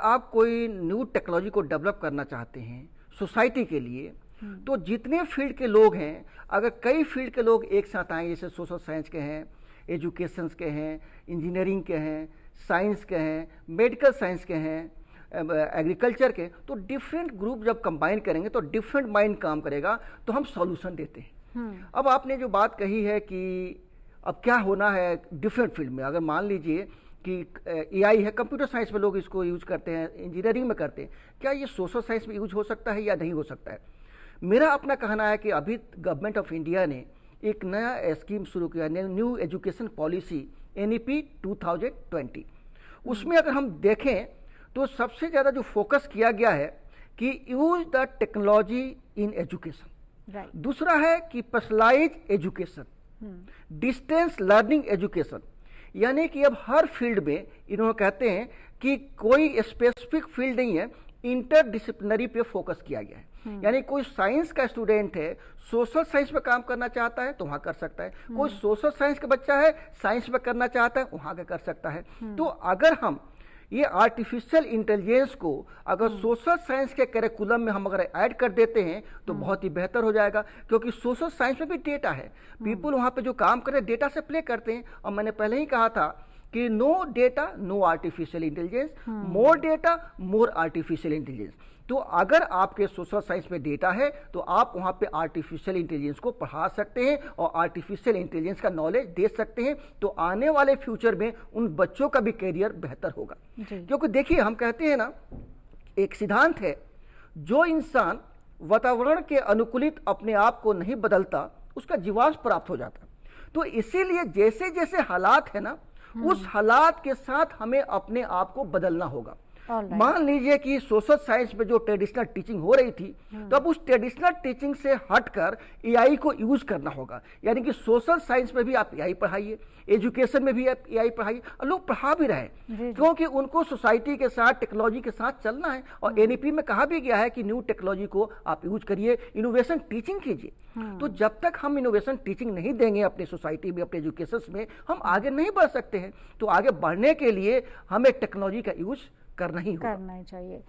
आप कोई new technology को डेवलप करना चाहते हैं सोसाइटी के लिए हम्म। तो जितने फील्ड के लोग हैं अगर कई फील्ड के लोग एक साथ आएँ जैसे सोशल साइंस के हैं एजुकेशन के हैं इंजीनियरिंग के हैं साइंस के हैं मेडिकल साइंस के हैं एग्रीकल्चर के तो डिफरेंट ग्रुप जब कंबाइन करेंगे तो डिफरेंट माइंड काम करेगा तो हम सॉल्यूशन देते हैं हम्म। अब आपने जो बात कही है कि अब क्या होना है डिफरेंट फील्ड में अगर मान लीजिए कि एआई है कंप्यूटर साइंस में लोग इसको यूज करते हैं इंजीनियरिंग में करते हैं क्या ये सोशल साइंस में यूज हो सकता है या नहीं हो सकता है मेरा अपना कहना है कि अभी गवर्नमेंट ऑफ इंडिया ने एक नया स्कीम शुरू किया new education policy N E उसमें अगर हम देखें तो सबसे ज़्यादा जो फोकस किया गया है कि use the technology in education दूसरा है कि personalize education distance learning education यानी कि अब हर फील्ड में इन्होंने कहते हैं कि कोई स्पेसिफिक फील्ड नहीं है इंटरडिसिप्लिनरी पे फोकस किया गया है हम्म। यानी कोई साइंस का स्टूडेंट है सोशल साइंस में काम करना चाहता है तो वहां कर सकता है कोई सोशल हम्म। साइंस का बच्चा है साइंस में करना चाहता है वहां का कर सकता है हम्म। तो अगर हम ये आर्टिफिशियल इंटेलिजेंस को अगर सोशल हम्म। साइंस के करिकुलम में हम अगर ऐड कर देते हैं तो हम्म। बहुत ही बेहतर हो जाएगा क्योंकि सोशल साइंस में भी डेटा है पीपुल हम्म। वहाँ पे जो काम कर रहे डेटा से प्ले करते हैं और मैंने पहले ही कहा था कि no data no artificial intelligence more data more artificial intelligence तो अगर आपके सोशल साइंस में डेटा है तो आप वहां पे आर्टिफिशियल इंटेलिजेंस को पढ़ा सकते हैं और आर्टिफिशियल इंटेलिजेंस का नॉलेज दे सकते हैं तो आने वाले फ्यूचर में उन बच्चों का भी करियर बेहतर होगा क्योंकि देखिए हम कहते हैं ना एक सिद्धांत है जो इंसान वातावरण के अनुकूलित अपने आप को नहीं बदलता उसका जीवांश प्राप्त हो जाता तो इसीलिए जैसे जैसे हालात है ना उस हम्म। हालात के साथ हमें अपने आप को बदलना होगा मान लीजिए कि सोशल साइंस में जो ट्रेडिशनल टीचिंग हो रही थी हाँ। तो अब उस ट्रेडिशनल टीचिंग से हटकर एआई को यूज करना होगा यानी कि सोशल साइंस में भी आप एआई पढ़ाइए एजुकेशन में भी आप एआई पढ़ाइए और लोग पढ़ा भी रहे क्योंकि उनको सोसाइटी के साथ टेक्नोलॉजी के साथ चलना है और एनईपी हाँ। e में कहा भी गया है कि न्यू टेक्नोलॉजी को आप यूज करिए इनोवेशन टीचिंग कीजिए हाँ। तो जब तक हम इनोवेशन टीचिंग नहीं देंगे अपने सोसाइटी में अपने एजुकेशन में हम आगे नहीं बढ़ सकते हैं तो आगे बढ़ने के लिए हमें टेक्नोलॉजी का यूज करना ही करना ही चाहिए